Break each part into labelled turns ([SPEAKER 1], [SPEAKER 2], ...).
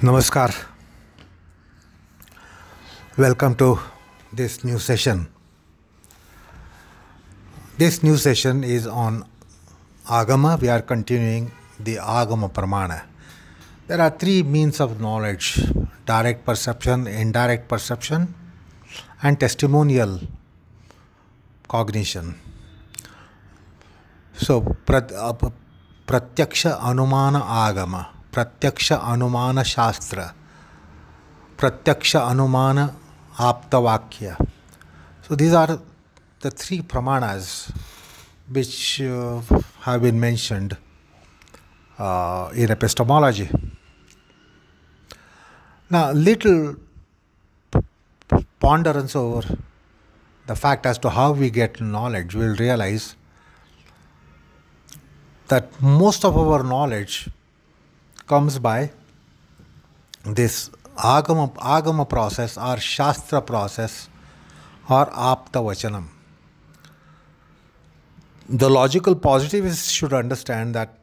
[SPEAKER 1] Namaskar. Welcome to this new session. This new session is on Agama. We are continuing the Agama Pramana. There are three means of knowledge direct perception, indirect perception, and testimonial cognition. So, uh, Pratyaksha Anumana Agama प्रत्यक्ष Anumana, Shastra, प्रत्यक्ष Anumana, aptavakya so these are the three pramanas which uh, have been mentioned uh, in epistemology now little ponderance over the fact as to how we get knowledge we will realize that most of our knowledge comes by this agama, agama process or shastra process or apta vachanam. The logical positivist should understand that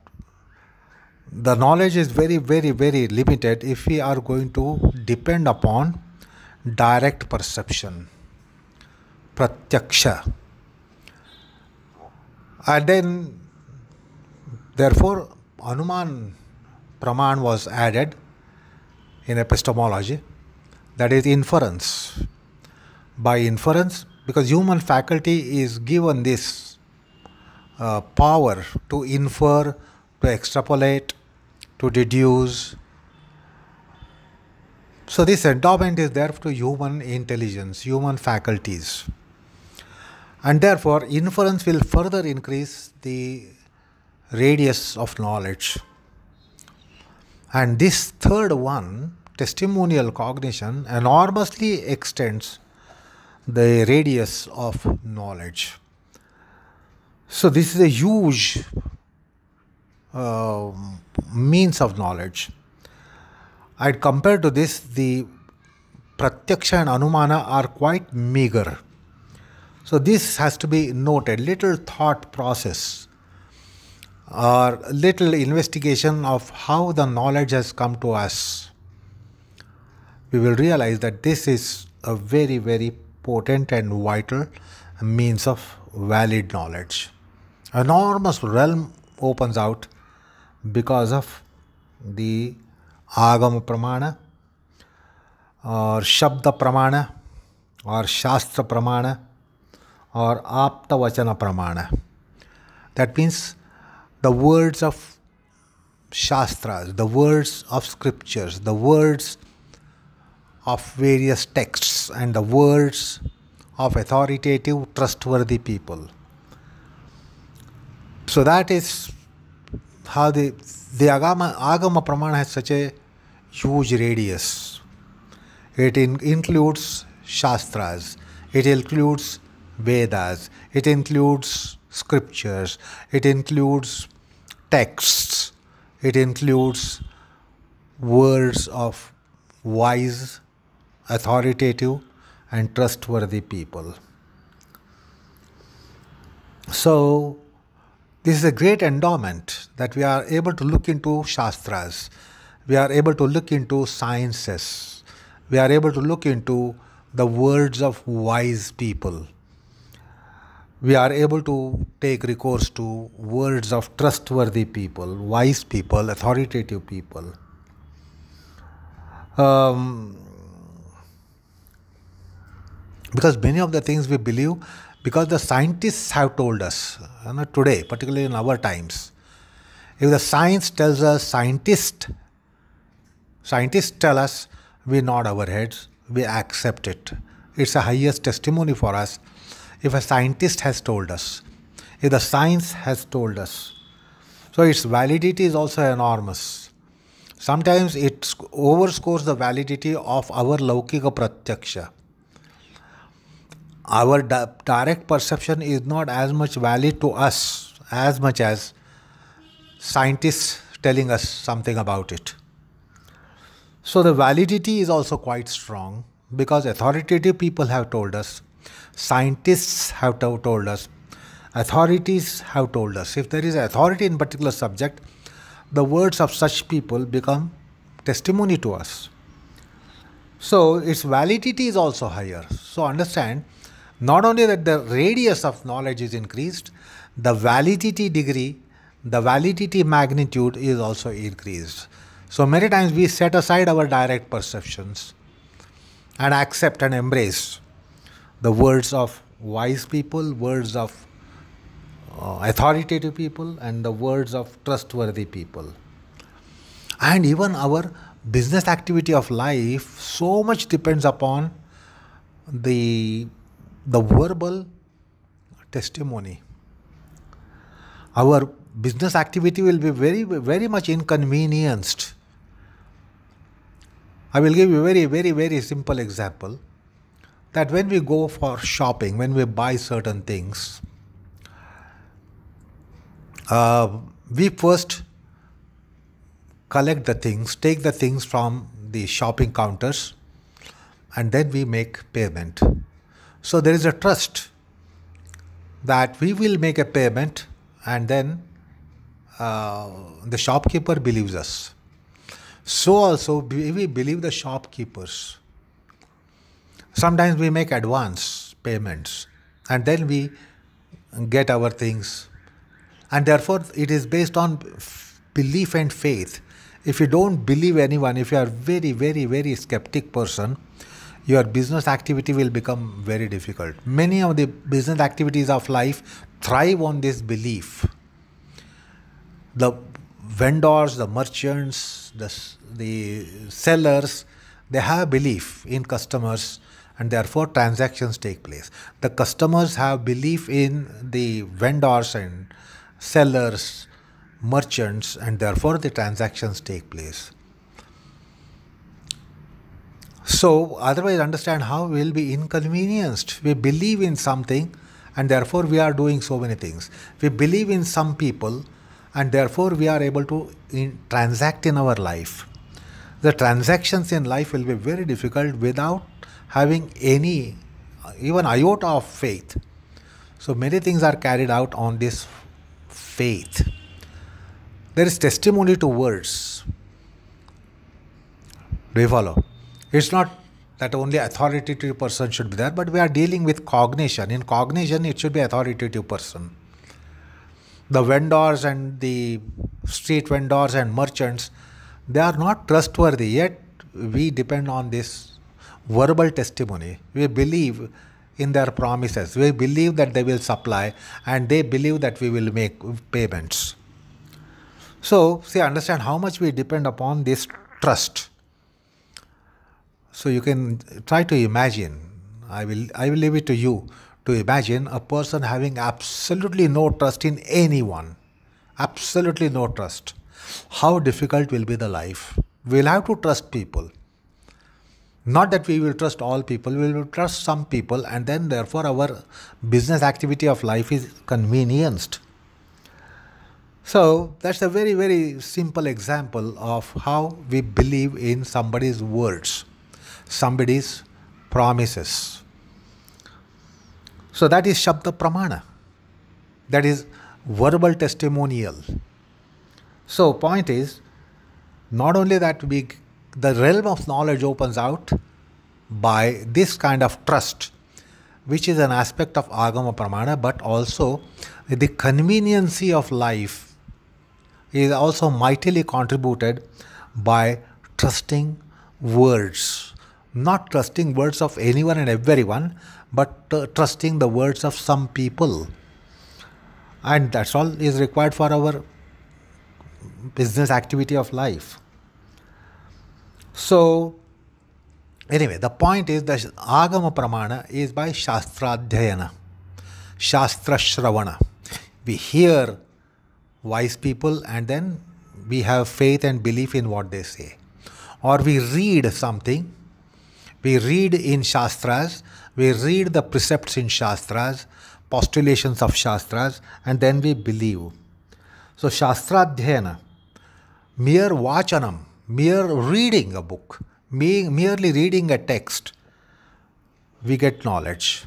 [SPEAKER 1] the knowledge is very, very, very limited if we are going to depend upon direct perception, pratyaksha. And then, therefore, Anuman Praman was added in epistemology, that is, inference. By inference, because human faculty is given this uh, power to infer, to extrapolate, to deduce. So, this endowment is there to human intelligence, human faculties. And therefore, inference will further increase the radius of knowledge. And this third one, testimonial cognition, enormously extends the radius of knowledge. So, this is a huge uh, means of knowledge. I'd compare to this the pratyaksha and anumana are quite meager. So, this has to be noted. Little thought process or little investigation of how the knowledge has come to us, we will realize that this is a very, very potent and vital means of valid knowledge. Enormous realm opens out because of the Agama Pramana or Shabda Pramana or Shastra Pramana or Aptavachana Pramana. That means the words of Shastras, the words of scriptures, the words of various texts, and the words of authoritative, trustworthy people. So that is how the, the Agama, Agama Pramana has such a huge radius. It in, includes Shastras, it includes Vedas, it includes scriptures, it includes texts, it includes words of wise, authoritative, and trustworthy people. So, this is a great endowment that we are able to look into Shastras, we are able to look into sciences, we are able to look into the words of wise people we are able to take recourse to words of trustworthy people, wise people, authoritative people. Um, because many of the things we believe, because the scientists have told us, you know, today, particularly in our times, if the science tells us, scientists, scientists tell us, we nod our heads, we accept it. It's the highest testimony for us if a scientist has told us, if the science has told us. So its validity is also enormous. Sometimes it overscores the validity of our Laukika Pratyaksha. Our direct perception is not as much valid to us as much as scientists telling us something about it. So the validity is also quite strong because authoritative people have told us scientists have told us, authorities have told us. If there is authority in particular subject, the words of such people become testimony to us. So its validity is also higher. So understand, not only that the radius of knowledge is increased, the validity degree, the validity magnitude is also increased. So many times we set aside our direct perceptions and accept and embrace the words of wise people, words of uh, authoritative people, and the words of trustworthy people. And even our business activity of life so much depends upon the, the verbal testimony. Our business activity will be very, very much inconvenienced. I will give you a very, very, very simple example that when we go for shopping, when we buy certain things, uh, we first collect the things, take the things from the shopping counters, and then we make payment. So there is a trust that we will make a payment, and then uh, the shopkeeper believes us. So also we believe the shopkeepers Sometimes we make advance payments and then we get our things. And therefore, it is based on belief and faith. If you don't believe anyone, if you are very, very, very skeptic person, your business activity will become very difficult. Many of the business activities of life thrive on this belief. The vendors, the merchants, the, the sellers, they have belief in customers and therefore transactions take place. The customers have belief in the vendors and sellers, merchants, and therefore the transactions take place. So, otherwise, understand how we'll be inconvenienced. We believe in something and therefore we are doing so many things. We believe in some people and therefore we are able to in, transact in our life. The transactions in life will be very difficult without having any, even iota of faith. So many things are carried out on this faith. There is testimony to words. Do you follow? It's not that only authoritative person should be there, but we are dealing with cognition. In cognition, it should be authoritative person. The vendors and the street vendors and merchants, they are not trustworthy, yet we depend on this verbal testimony. We believe in their promises. We believe that they will supply and they believe that we will make payments. So, see, understand how much we depend upon this trust. So, you can try to imagine. I will, I will leave it to you to imagine a person having absolutely no trust in anyone. Absolutely no trust. How difficult will be the life? We'll have to trust people. Not that we will trust all people, we will trust some people, and then therefore our business activity of life is convenienced. So that's a very, very simple example of how we believe in somebody's words, somebody's promises. So that is Shabda Pramana. That is verbal testimonial. So point is, not only that we the realm of knowledge opens out by this kind of trust, which is an aspect of Agama Pramana, but also the conveniency of life is also mightily contributed by trusting words. Not trusting words of anyone and everyone, but uh, trusting the words of some people. And that's all is required for our business activity of life. So, anyway, the point is that Agama Pramana is by Shastradhyayana, Shastra Shravana. We hear wise people and then we have faith and belief in what they say. Or we read something, we read in Shastras, we read the precepts in Shastras, postulations of Shastras, and then we believe. So, Shastradhyayana, mere Vachanam, mere reading a book, merely reading a text, we get knowledge.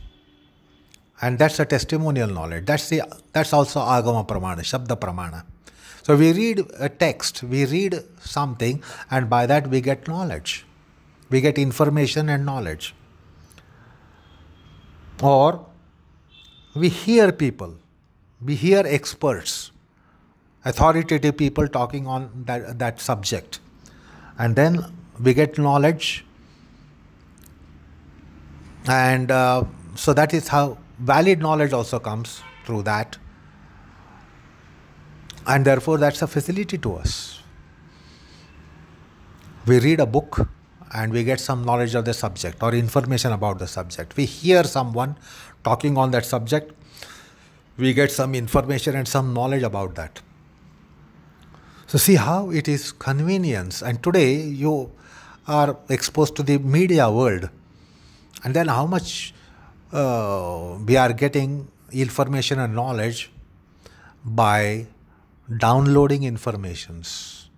[SPEAKER 1] And that's a testimonial knowledge. That's, the, that's also Agama Pramana, Shabda Pramana. So we read a text, we read something, and by that we get knowledge. We get information and knowledge. Or we hear people, we hear experts, authoritative people talking on that, that subject and then we get knowledge and uh, so that is how valid knowledge also comes through that and therefore that's a facility to us we read a book and we get some knowledge of the subject or information about the subject we hear someone talking on that subject we get some information and some knowledge about that so, see how it is convenience. And today you are exposed to the media world. And then how much uh, we are getting information and knowledge by downloading informations.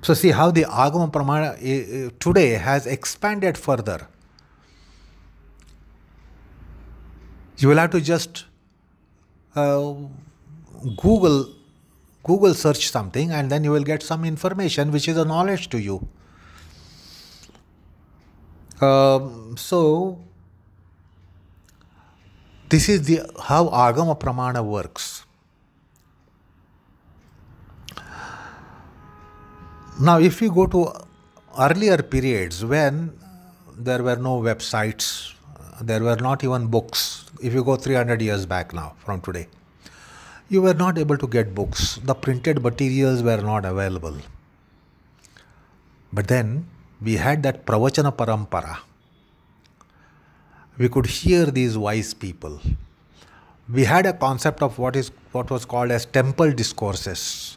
[SPEAKER 1] So see how the Agama Pramana eh, eh, today has expanded further. You will have to just uh, Google Google search something and then you will get some information which is a knowledge to you. Um, so this is the how Agama Pramana works. Now, if you go to earlier periods when there were no websites, there were not even books, if you go 300 years back now from today you were not able to get books. The printed materials were not available. But then we had that Pravachana Parampara. We could hear these wise people. We had a concept of what is what was called as temple discourses.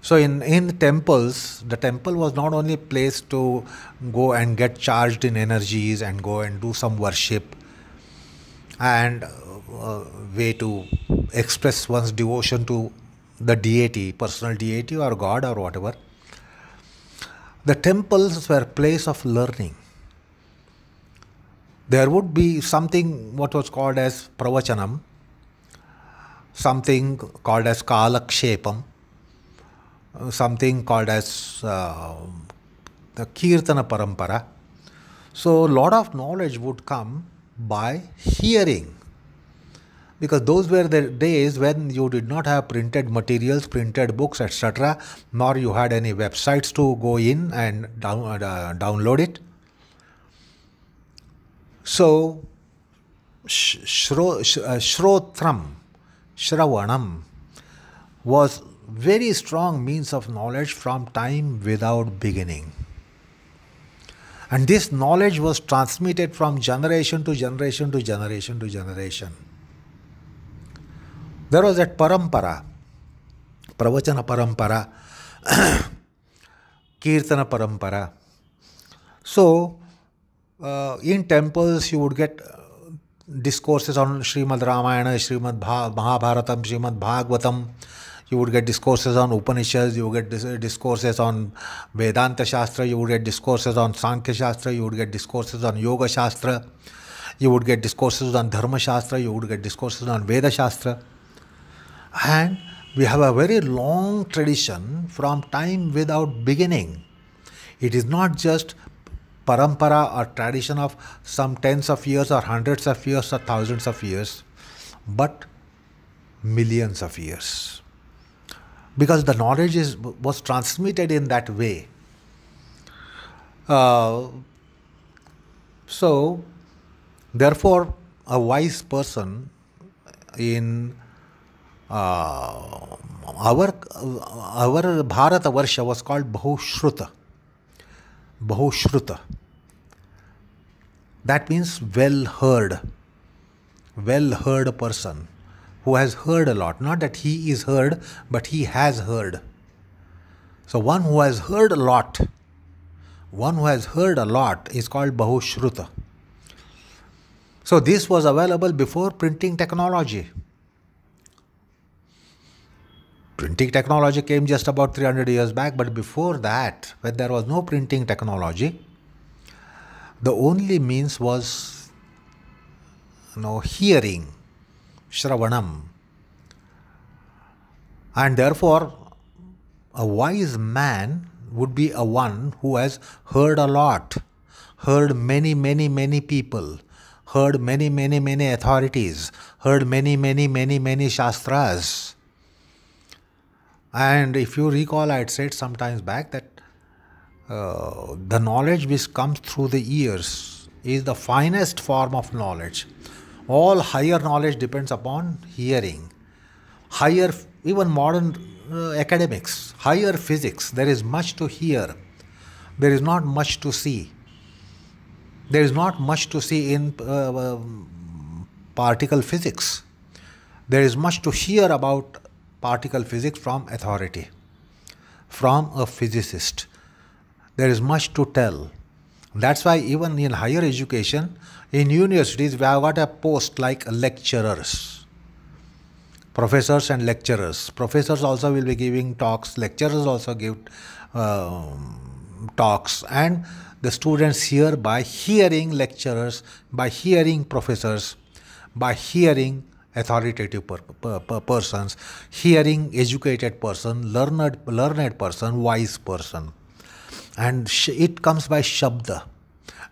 [SPEAKER 1] So in, in temples, the temple was not only a place to go and get charged in energies and go and do some worship and uh, way to express one's devotion to the deity, personal deity or God or whatever. The temples were place of learning. There would be something what was called as pravachanam, something called as kalakshepam, uh, something called as uh, the kirtana parampara. So, lot of knowledge would come by hearing because those were the days when you did not have printed materials, printed books, etc., nor you had any websites to go in and down, uh, download it. So, uh, shrothram, Shrotram, Shravanam was very strong means of knowledge from time without beginning. And this knowledge was transmitted from generation to generation to generation to generation. There was that parampara, pravachana parampara, kirtana parampara. So, uh, in temples, you would get discourses on Srimad Ramayana, Srimad Bha- Mahabharatam, Srimad Bhagavatam. You would get discourses on Upanishads, you would get discourses on Vedanta Shastra, you would get discourses on Sankhya Shastra, you would get discourses on Yoga Shastra, you would get discourses on Dharma Shastra, you would get discourses on Veda Shastra. And we have a very long tradition from time without beginning. It is not just parampara or tradition of some tens of years or hundreds of years or thousands of years, but millions of years. Because the knowledge is, was transmitted in that way. Uh, so, therefore, a wise person in our, our Bharata Varsha was called Bahushruta. Bahushruta. That means well heard. Well heard person who has heard a lot. Not that he is heard, but he has heard. So one who has heard a lot, one who has heard a lot is called Bahushruta. So this was available before printing technology. Printing technology came just about 300 years back, but before that, when there was no printing technology, the only means was you know, hearing, shravanam. And therefore, a wise man would be a one who has heard a lot, heard many, many, many people, heard many, many, many authorities, heard many, many, many, many shastras and if you recall, I had said sometimes back that uh, the knowledge which comes through the ears is the finest form of knowledge. All higher knowledge depends upon hearing. Higher, even modern uh, academics, higher physics, there is much to hear. There is not much to see. There is not much to see in uh, um, particle physics. There is much to hear about particle physics from authority, from a physicist. There is much to tell. That's why even in higher education, in universities, we have got a post like lecturers, professors and lecturers. Professors also will be giving talks, lecturers also give um, talks, and the students hear by hearing lecturers, by hearing professors, by hearing authoritative per, per, per persons, hearing educated person, learned, learned person, wise person. And it comes by Shabda.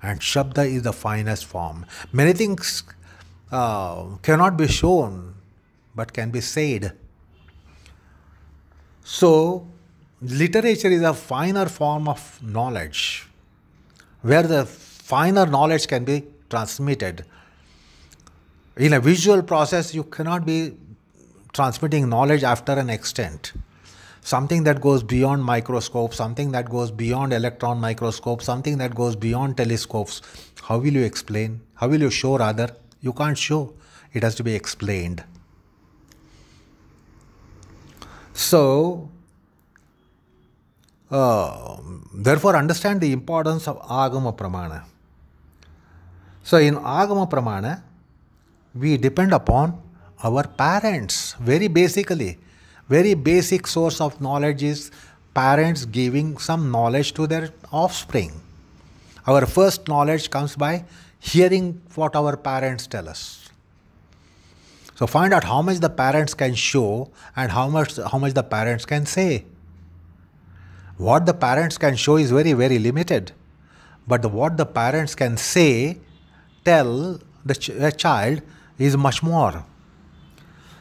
[SPEAKER 1] And Shabda is the finest form. Many things uh, cannot be shown but can be said. So, literature is a finer form of knowledge where the finer knowledge can be transmitted in a visual process, you cannot be transmitting knowledge after an extent. Something that goes beyond microscope, something that goes beyond electron microscope, something that goes beyond telescopes. How will you explain? How will you show rather? You can't show. It has to be explained. So, uh, therefore, understand the importance of Agama Pramana. So, in Agama Pramana, we depend upon our parents very basically very basic source of knowledge is parents giving some knowledge to their offspring our first knowledge comes by hearing what our parents tell us so find out how much the parents can show and how much how much the parents can say what the parents can show is very very limited but the, what the parents can say tell the, ch- the child is much more.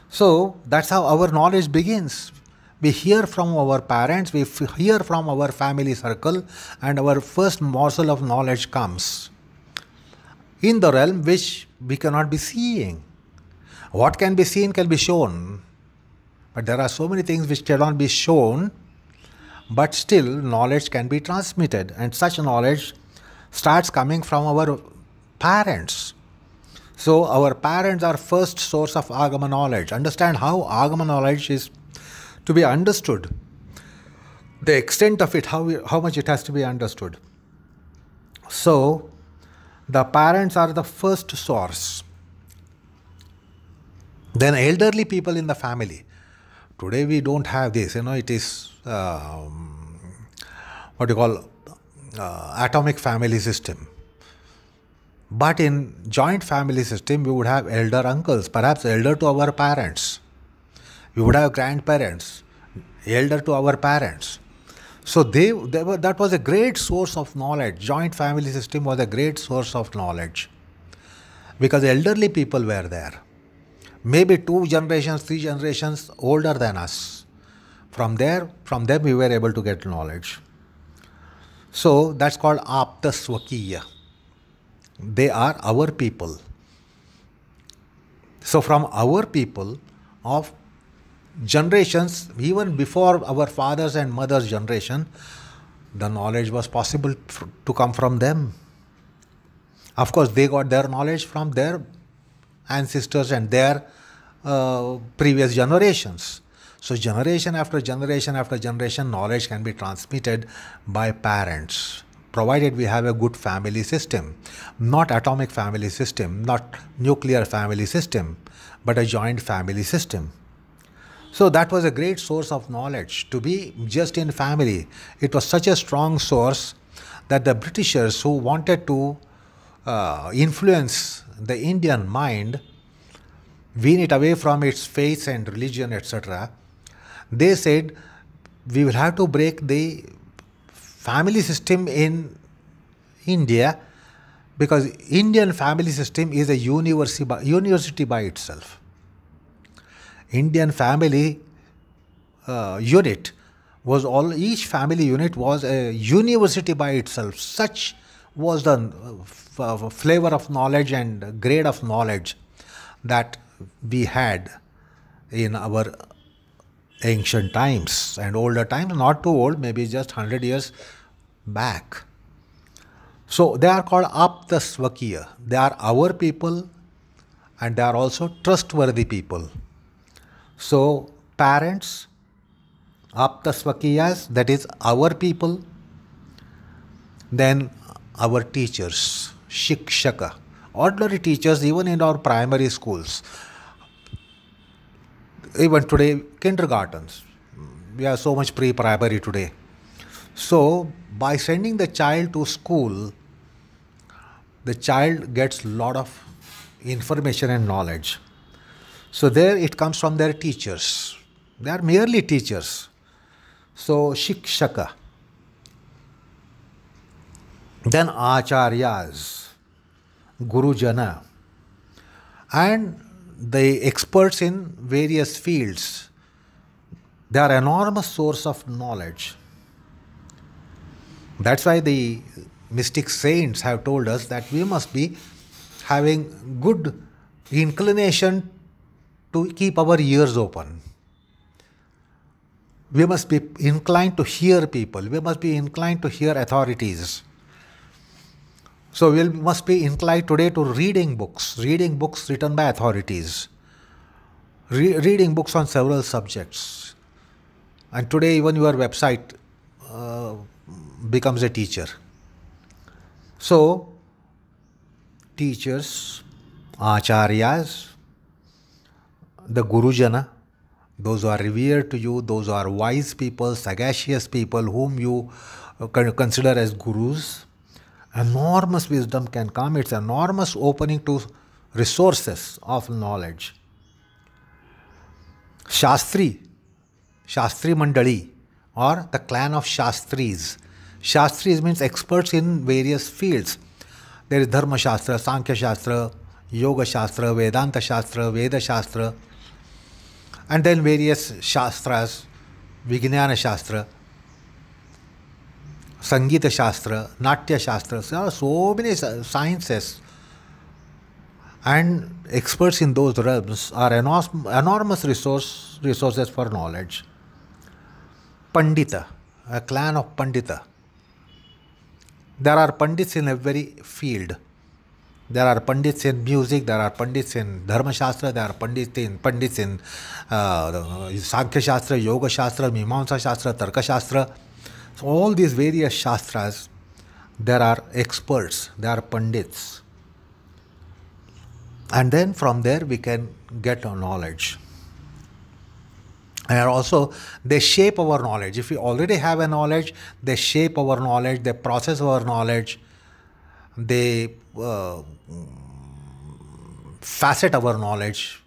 [SPEAKER 1] So that's how our knowledge begins. We hear from our parents, we hear from our family circle, and our first morsel of knowledge comes in the realm which we cannot be seeing. What can be seen can be shown, but there are so many things which cannot be shown, but still knowledge can be transmitted, and such knowledge starts coming from our parents so our parents are first source of Agama knowledge. Understand how Agama knowledge is to be understood. The extent of it, how, how much it has to be understood. So the parents are the first source. Then elderly people in the family. Today we don't have this, you know, it is um, what you call uh, atomic family system. But in joint family system, we would have elder uncles, perhaps elder to our parents. We would have grandparents, elder to our parents. So they, they were, that was a great source of knowledge. Joint family system was a great source of knowledge because elderly people were there. Maybe two generations, three generations older than us. From there, from them we were able to get knowledge. So that's called Apta Swakiya. They are our people. So, from our people of generations, even before our fathers and mothers' generation, the knowledge was possible to come from them. Of course, they got their knowledge from their ancestors and their uh, previous generations. So, generation after generation after generation, knowledge can be transmitted by parents provided we have a good family system, not atomic family system, not nuclear family system, but a joint family system. So that was a great source of knowledge to be just in family. It was such a strong source that the Britishers who wanted to uh, influence the Indian mind, wean it away from its faith and religion, etc., they said we will have to break the family system in India because Indian family system is a university by, university by itself. Indian family uh, unit was all each family unit was a university by itself. Such was the uh, uh, flavor of knowledge and grade of knowledge that we had in our ancient times and older times, not too old, maybe just 100 years back. So they are called Aptasvakya. They are our people and they are also trustworthy people. So parents, Aptasvakyas, that is our people, then our teachers, Shikshaka, ordinary teachers even in our primary schools even today, kindergartens, we have so much pre primary today. So, by sending the child to school, the child gets lot of information and knowledge. So, there it comes from their teachers. They are merely teachers. So, Shikshaka. Then Acharyas, Gurujana. And the experts in various fields they are enormous source of knowledge that's why the mystic saints have told us that we must be having good inclination to keep our ears open we must be inclined to hear people we must be inclined to hear authorities so we we'll, must be inclined today to reading books, reading books written by authorities, re- reading books on several subjects. And today, even your website uh, becomes a teacher. So, teachers, acharyas, the gurujana, those who are revered to you, those who are wise people, sagacious people, whom you uh, consider as gurus, enormous wisdom can come. It's enormous opening to resources of knowledge. Shastri, Shastri Mandali, or the clan of Shastris. Shastris means experts in various fields. There is Dharma Shastra, Sankhya Shastra, Yoga Shastra, Vedanta Shastra, Veda Shastra, and then various Shastras, Vijnana Shastra. संगीत shastra natya shastra so many sciences and experts in those rubs are enormous resource resources for knowledge pandit clan of pandit there are pandits in every field there are pandit in music there are pandit in dharmashastra there are pandit इन पंडित इन सांख्यशास्त्र योगशास्त्र मीमांसाशास्त्र तर्कशास्त्र So, all these various Shastras, there are experts, there are Pandits. And then from there we can get our knowledge. And also, they shape our knowledge. If we already have a knowledge, they shape our knowledge, they process our knowledge, they uh, facet our knowledge.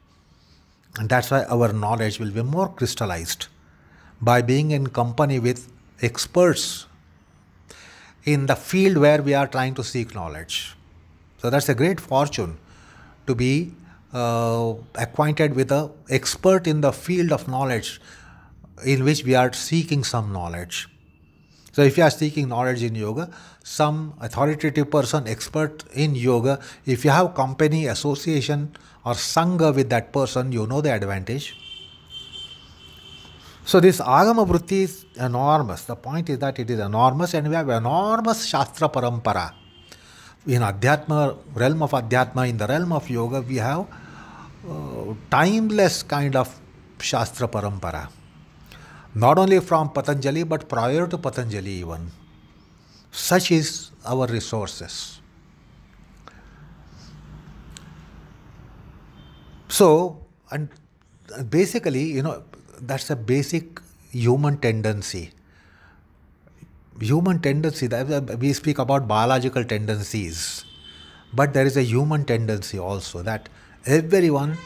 [SPEAKER 1] And that's why our knowledge will be more crystallized by being in company with experts in the field where we are trying to seek knowledge. So that's a great fortune to be uh, acquainted with an expert in the field of knowledge in which we are seeking some knowledge. So if you are seeking knowledge in yoga, some authoritative person, expert in yoga, if you have company, association or sangha with that person, you know the advantage. So this agama vritti is enormous. The point is that it is enormous and we have enormous shastra parampara. In adhyatma, realm of adhyatma, in the realm of yoga, we have uh, timeless kind of shastra parampara. Not only from Patanjali but prior to Patanjali even. Such is our resources. So, and basically, you know, that's a basic human tendency human tendency we speak about biological tendencies but there is a human tendency also that everyone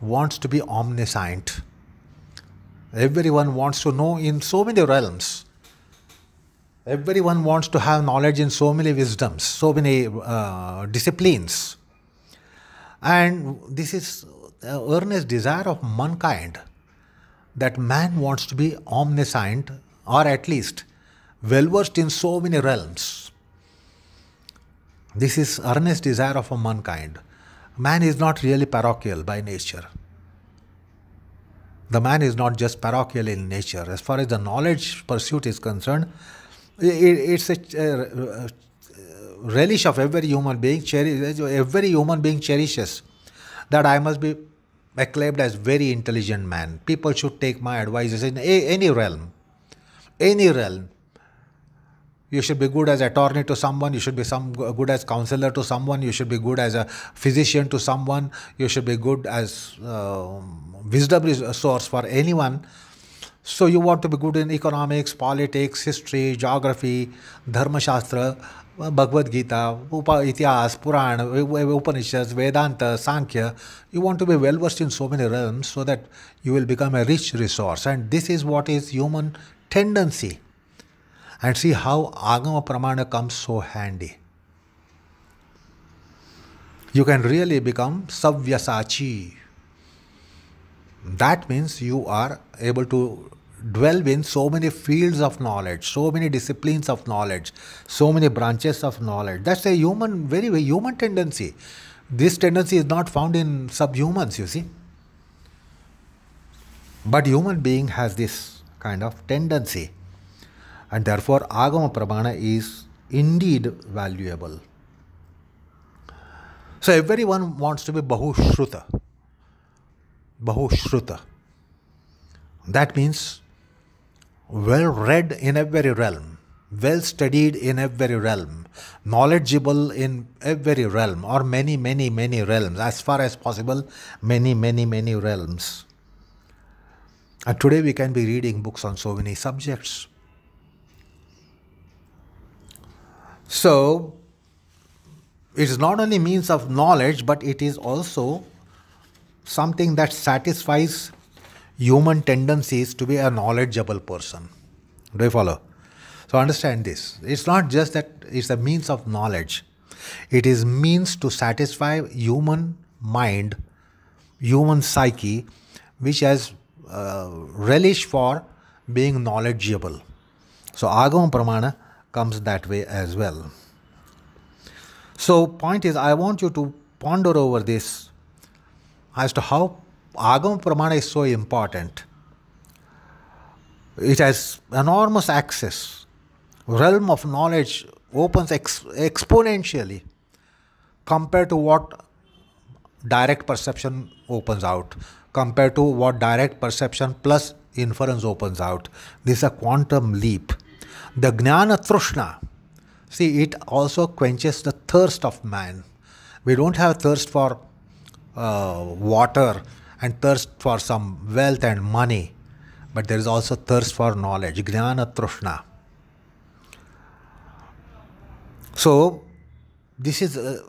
[SPEAKER 1] wants to be omniscient everyone wants to know in so many realms everyone wants to have knowledge in so many wisdoms so many uh, disciplines and this is earnest desire of mankind that man wants to be omniscient or at least well versed in so many realms. This is earnest desire of mankind. Man is not really parochial by nature. The man is not just parochial in nature. As far as the knowledge pursuit is concerned, it's a relish of every human being. Every human being cherishes that I must be acclaimed as very intelligent man. People should take my advice in a, any realm. Any realm. You should be good as attorney to someone. You should be some good as counselor to someone. You should be good as a physician to someone. You should be good as uh, wisdom for anyone. So you want to be good in economics, politics, history, geography, dharma shastra. Bhagavad Gita, Itihas, Puran, Upanishads, Vedanta, Sankhya. You want to be well versed in so many realms so that you will become a rich resource. And this is what is human tendency. And see how Agama Pramana comes so handy. You can really become Savyasachi. That means you are able to dwell in so many fields of knowledge, so many disciplines of knowledge, so many branches of knowledge. That's a human, very, very human tendency. This tendency is not found in subhumans, you see. But human being has this kind of tendency. And therefore, Agama Pramana is indeed valuable. So everyone wants to be Bahushruta. Bahushruta. That means well read in every realm, well studied in every realm, knowledgeable in every realm, or many, many, many realms, as far as possible, many, many, many realms. And today we can be reading books on so many subjects. So, it is not only means of knowledge, but it is also something that satisfies human tendency is to be a knowledgeable person. Do you follow? So understand this. It's not just that it's a means of knowledge. It is means to satisfy human mind, human psyche, which has uh, relish for being knowledgeable. So Agam Pramana comes that way as well. So point is, I want you to ponder over this as to how Agam Pramana is so important. It has enormous access. Realm of knowledge opens ex exponentially compared to what direct perception opens out, compared to what direct perception plus inference opens out. This is a quantum leap. The Jnana Trushna, see, it also quenches the thirst of man. We don't have thirst for uh, water and thirst for some wealth and money, but there is also thirst for knowledge, jnana trushna. So, this is a,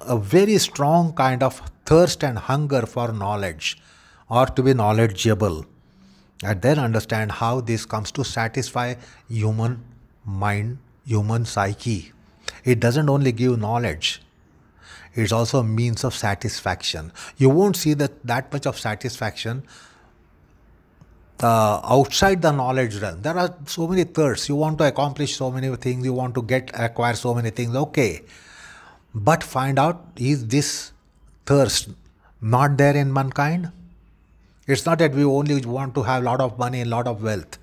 [SPEAKER 1] a very strong kind of thirst and hunger for knowledge or to be knowledgeable and then understand how this comes to satisfy human mind, human psyche. It doesn't only give knowledge, it's also a means of satisfaction. You won't see that, that much of satisfaction uh, outside the knowledge realm. There are so many thirsts. You want to accomplish so many things. You want to get acquire so many things. Okay, but find out is this thirst not there in mankind? It's not that we only want to have a lot of money, a lot of wealth,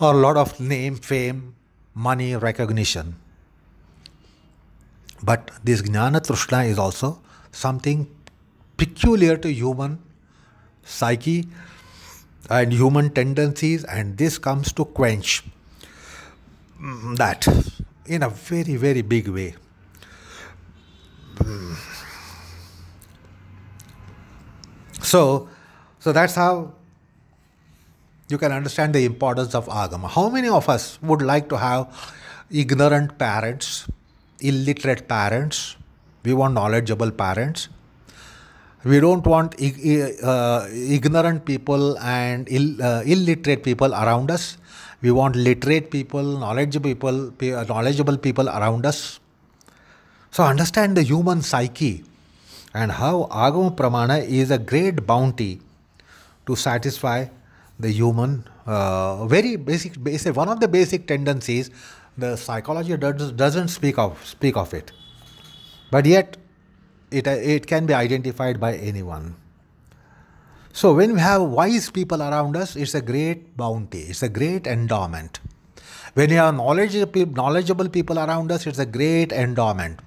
[SPEAKER 1] or a lot of name, fame, money, recognition. But this jnana trishna is also something peculiar to human psyche and human tendencies, and this comes to quench that in a very, very big way. So, so that's how you can understand the importance of agama. How many of us would like to have ignorant parents illiterate parents. We want knowledgeable parents. We don't want uh, ignorant people and Ill, uh, illiterate people around us. We want literate people, knowledgeable people, uh, knowledgeable people around us. So understand the human psyche and how Agama Pramana is a great bounty to satisfy the human uh, very basic, basic one of the basic tendencies the psychology does, doesn't speak of speak of it but yet it it can be identified by anyone so when we have wise people around us it's a great bounty it's a great endowment when you have knowledgeable, knowledgeable people around us it's a great endowment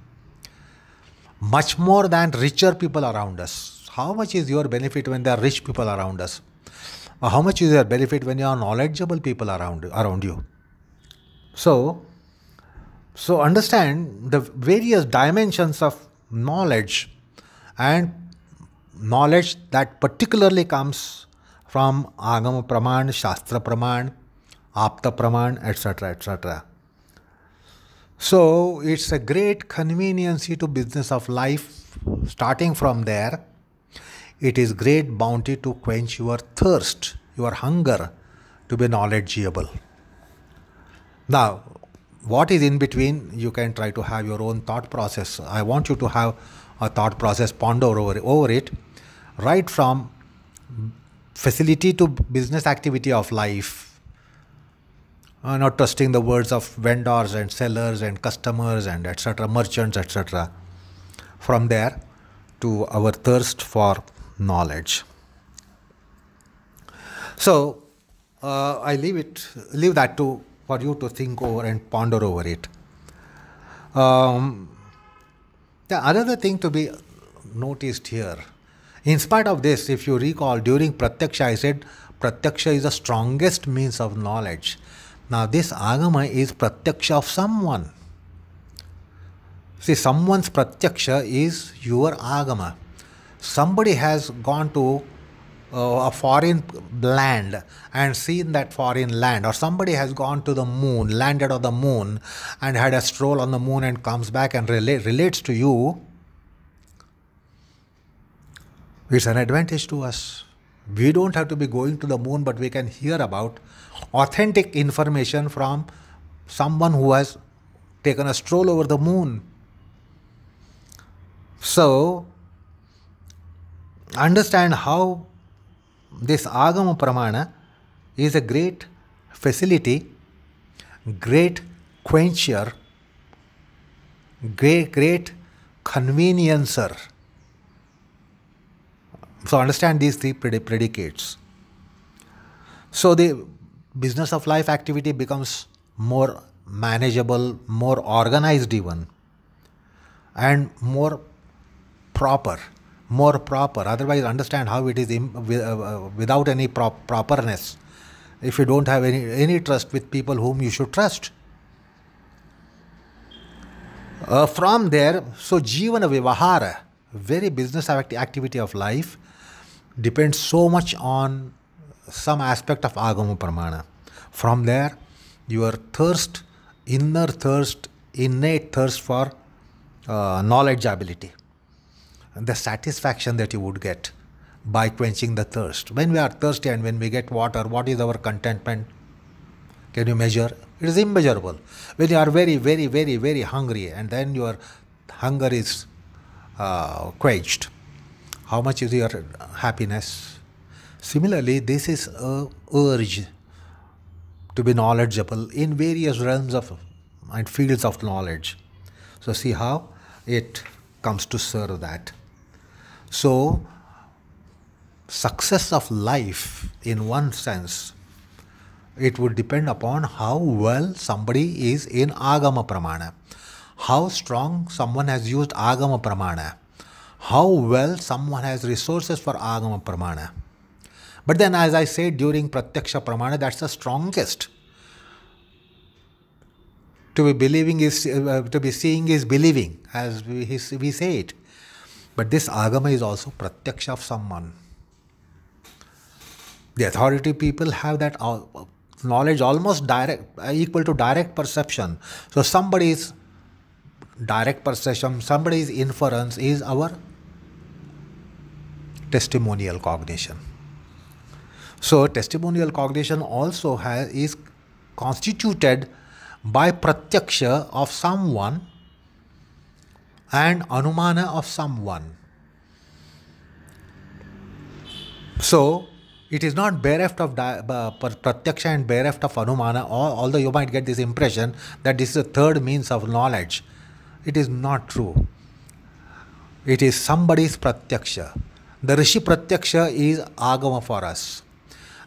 [SPEAKER 1] much more than richer people around us how much is your benefit when there are rich people around us how much is your benefit when you are knowledgeable people around around you so, so understand the various dimensions of knowledge and knowledge that particularly comes from Agama Praman, Shastra Praman, Apta Praman, etc. etc. So it's a great conveniency to business of life. Starting from there, it is great bounty to quench your thirst, your hunger to be knowledgeable. Now, what is in between, you can try to have your own thought process. I want you to have a thought process, ponder over, over it, right from facility to business activity of life. Uh, not trusting the words of vendors and sellers and customers and etc., merchants, etc. From there to our thirst for knowledge. So uh, I leave it, leave that to for you to think over and ponder over it. Um, the another thing to be noticed here, in spite of this, if you recall, during Pratyaksha, I said Pratyaksha is the strongest means of knowledge. Now, this Agama is Pratyaksha of someone. See, someone's Pratyaksha is your Agama. Somebody has gone to uh, a foreign land and seen that foreign land or somebody has gone to the moon landed on the moon and had a stroll on the moon and comes back and relate, relates to you it's an advantage to us we don't have to be going to the moon but we can hear about authentic information from someone who has taken a stroll over the moon so understand how this Agama Pramana is a great facility, great quencher, great, great conveniencer. So understand these three predicates. So the business of life activity becomes more manageable, more organized even, and more proper more proper. Otherwise, understand how it is uh, uh, without any prop properness. If you don't have any, any trust with people whom you should trust. Uh, from there, so Jivana Vivahara, very business activity of life, depends so much on some aspect of Agama Pramana. From there, your thirst, inner thirst, innate thirst for uh, knowledge ability the satisfaction that you would get by quenching the thirst. When we are thirsty and when we get water, what is our contentment? Can you measure? It is immeasurable. When you are very, very, very, very hungry and then your hunger is uh, quenched, how much is your happiness? Similarly, this is a urge to be knowledgeable in various realms of and fields of knowledge. So see how it comes to serve that. So, success of life, in one sense, it would depend upon how well somebody is in Agama Pramana, how strong someone has used Agama Pramana, how well someone has resources for Agama Pramana. But then, as I said during Pratyaksha Pramana, that's the strongest. To be believing is uh, to be seeing is believing, as we, we say it. But this agama is also pratyaksha of someone. The authority people have that uh, knowledge almost direct, uh, equal to direct perception. So somebody's direct perception, somebody's inference is our testimonial cognition. So testimonial cognition also has, is constituted by pratyaksha of someone and anumana of someone. So, it is not bereft of di- uh, pratyaksha and bereft of anumana, although you might get this impression that this is a third means of knowledge. It is not true. It is somebody's pratyaksha. The Rishi Pratyaksha is Agama for us.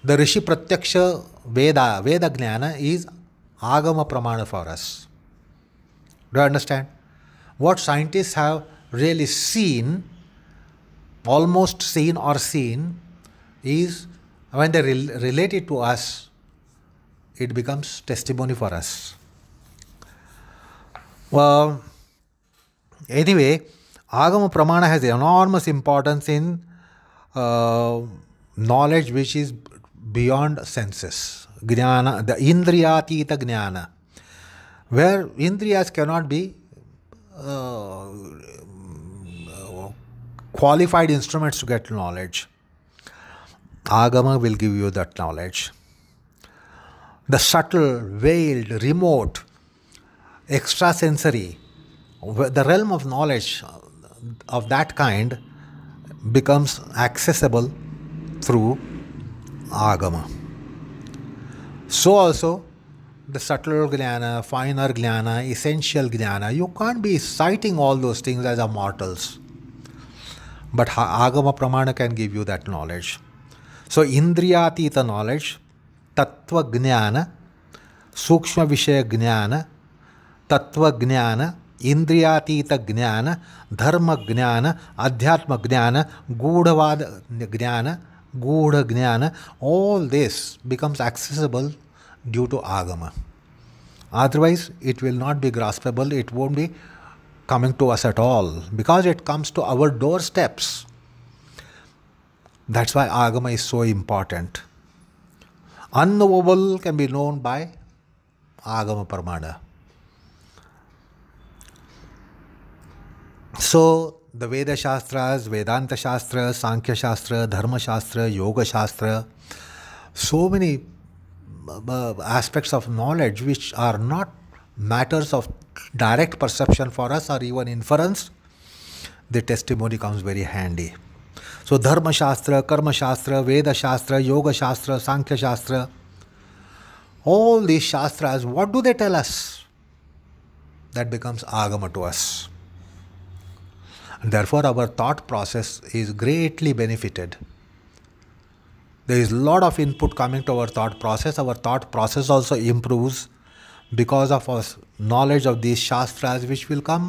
[SPEAKER 1] The Rishi Pratyaksha Veda, Veda Jnana is Agama Pramana for us. Do you understand? what scientists have really seen, almost seen or seen, is when they relate it to us, it becomes testimony for us. Well, anyway, Agama Pramana has enormous importance in uh, knowledge which is beyond senses. Jnana, the Indriyatita Jnana, where Indriyas cannot be uh, qualified instruments to get knowledge. Agama will give you that knowledge. The subtle, veiled, remote, extrasensory, the realm of knowledge of that kind becomes accessible through Agama. So also, the subtler jnana, finer jnana, essential jnana. You can't be citing all those things as a mortals. But Agama Pramana can give you that knowledge. So Indriyatita knowledge, Tattva Jnana, Sukshma Vishaya Jnana, Tattva Jnana, ಇಂದ್ರಿಯಾತೀತ gnana, dharma ಜ್ಞಾನ ಅಧ್ಯಾತ್ಮ ಜ್ಞಾನ ಗೂಢವಾದ jnana gudha jnana all this becomes accessible due Otherwise, it will not be graspable, it won't be coming to us at all because it comes to our doorsteps. That's why Agama is so important. Unknowable can be known by Agama Paramana. So, the Veda Shastras, Vedanta Shastra, Sankhya Shastra, Dharma Shastra, Yoga Shastra, so many aspects of knowledge which are not matters of direct perception for us or even inference, the testimony comes very handy. So, Dharma Shastra, Karma Shastra, Veda Shastra, Yoga Shastra, Sankhya Shastra, all these Shastras, what do they tell us? That becomes Agama to us. And therefore, our thought process is greatly benefited there is a lot of input coming to our thought process our thought process also improves because of our knowledge of these shastras which will come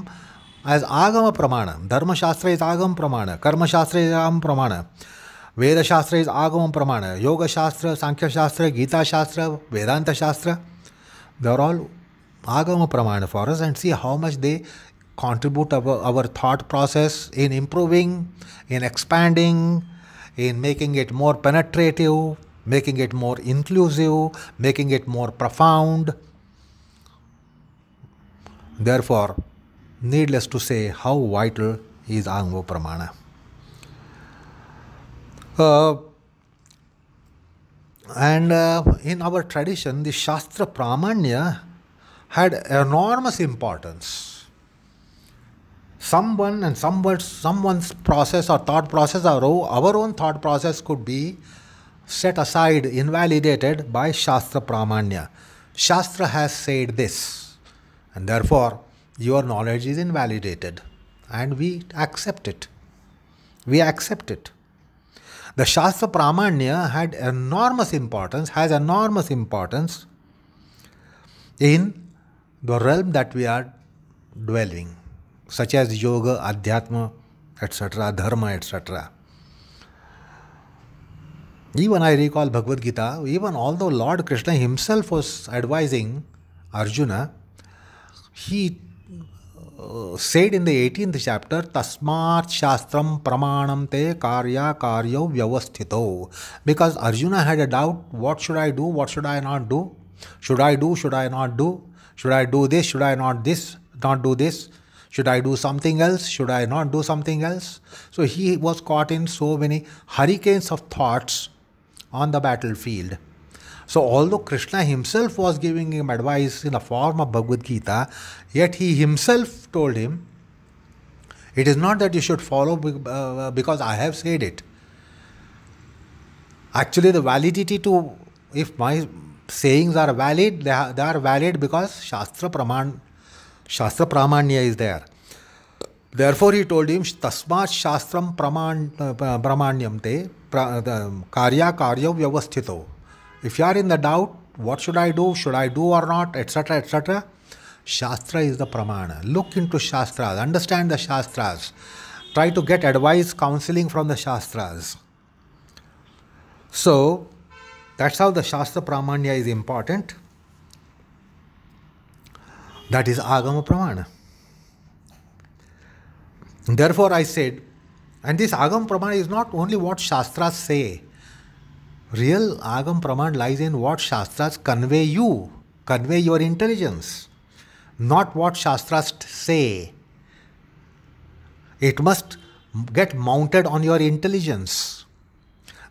[SPEAKER 1] as agama pramana dharma shastra is agama pramana karma shastra is agama pramana veda shastra is agama pramana yoga shastra sankhya shastra gita shastra vedanta shastra they are all agama pramana for us and see how much they contribute our, our thought process in improving in expanding in making it more penetrative, making it more inclusive, making it more profound. Therefore, needless to say, how vital is Angvo Pramana. Uh, and uh, in our tradition, the Shastra Pramanya had enormous importance someone and someone's process or thought process or our own thought process could be set aside, invalidated by Shastra Pramanya. Shastra has said this, and therefore your knowledge is invalidated, and we accept it. We accept it. The Shastra Pramanya had enormous importance, has enormous importance in the realm that we are dwelling. Such as yoga adhyatma etcetera dharma etcetera even I recall Bhagavad Gita even all the lord Krishna himself was advising Arjuna he said in the eighteen chapter तस्मा शास्त्र प्रमाण ते कार्या कार्यो व्यवस्थित because Arjuna had a doubt what should I do what should I not do should I do should I not do should I do this should I not this not do this Should I do something else? Should I not do something else? So he was caught in so many hurricanes of thoughts on the battlefield. So, although Krishna himself was giving him advice in the form of Bhagavad Gita, yet he himself told him, It is not that you should follow uh, uh, because I have said it. Actually, the validity to, if my sayings are valid, they are valid because Shastra Praman Shastra is there. Therefore, he told him, Tasmat Shastram Pramanyam te Karya Karya Vyavasthito. If you are in the doubt, what should I do? Should I do or not? Etc. Etc. Shastra is the Pramana. Look into Shastras, understand the Shastras. Try to get advice, counseling from the Shastras. So, that's how the Shastra Pramanya is important. That is Agama Pramana. Therefore, I said, and this Agam Pramana is not only what Shastras say. Real Agam Pramana lies in what Shastras convey you, convey your intelligence, not what Shastras say. It must get mounted on your intelligence.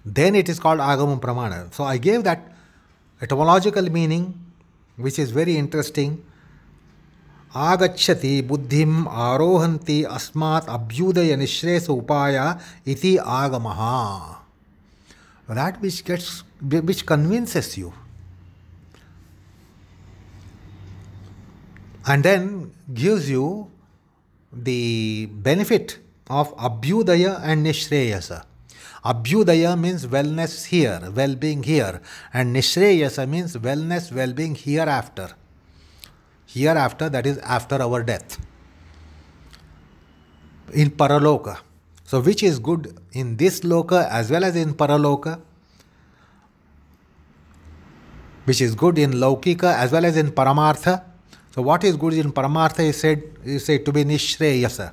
[SPEAKER 1] Then it is called Agam Pramana. So I gave that etymological meaning, which is very interesting आगछति बुद्धि आरोहती अस्मा अभ्युदय निश्रेस उपाय आगम that which gets which convinces you and then gives you the benefit of abhyudaya and nishreyas abhyudaya means wellness here well being here and nishreyas means wellness well being here after hereafter, that is after our death, in Paraloka. So, which is good in this loka as well as in Paraloka? Which is good in Laukika as well as in Paramartha? So, what is good in Paramartha is said, is said to be Nishreyasa.